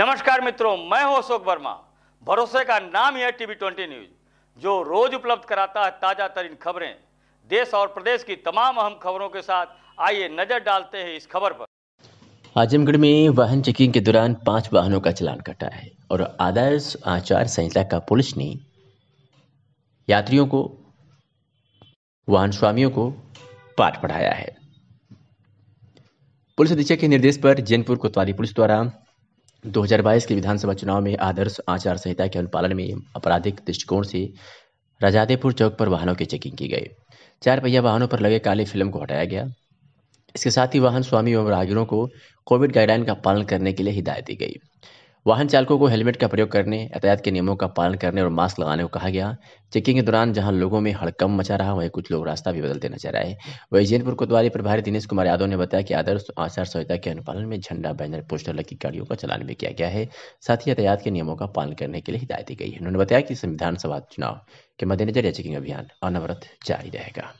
नमस्कार मित्रों मैं हूं अशोक वर्मा भरोसे का नाम है टीवी ट्वेंटी न्यूज जो रोज उपलब्ध कराता है ताजा तरीन खबरें देश और प्रदेश की तमाम अहम खबरों के साथ आइए नजर डालते हैं इस खबर पर आजमगढ़ में वाहन चेकिंग के दौरान पांच वाहनों का चलान कटा है और आदर्श आचार संहिता का पुलिस ने यात्रियों को वाहन स्वामियों को पाठ पढ़ाया है पुलिस अधीक्षक के निर्देश पर जैनपुर कोतवाली पुलिस द्वारा 2022 के विधानसभा चुनाव में आदर्श आचार संहिता के अनुपालन में आपराधिक दृष्टिकोण से राजादेपुर चौक पर वाहनों की चेकिंग की गई चार पहिया वाहनों पर लगे काले फिल्म को हटाया गया इसके साथ ही वाहन स्वामी एवं राहगीरों को कोविड गाइडलाइन का पालन करने के लिए हिदायत दी गई वाहन चालकों को हेलमेट का प्रयोग करने यातायात के नियमों का पालन करने और मास्क लगाने को कहा गया चेकिंग के दौरान जहां लोगों में हड़कम मचा रहा वहीं कुछ लोग रास्ता भी बदलते नजर आए वहीं जैनपुर कोतवाली प्रभारी दिनेश कुमार यादव ने बताया कि आदर्श आचार संहिता के अनुपालन में झंडा बैनर पोस्टर लगी गाड़ियों का चलान भी किया गया है साथ ही यातायात के नियमों का पालन करने के लिए हिदायत दी गई है उन्होंने बताया कि संविधान सभा चुनाव के मद्देनजर यह चेकिंग अभियान अनवरत जारी रहेगा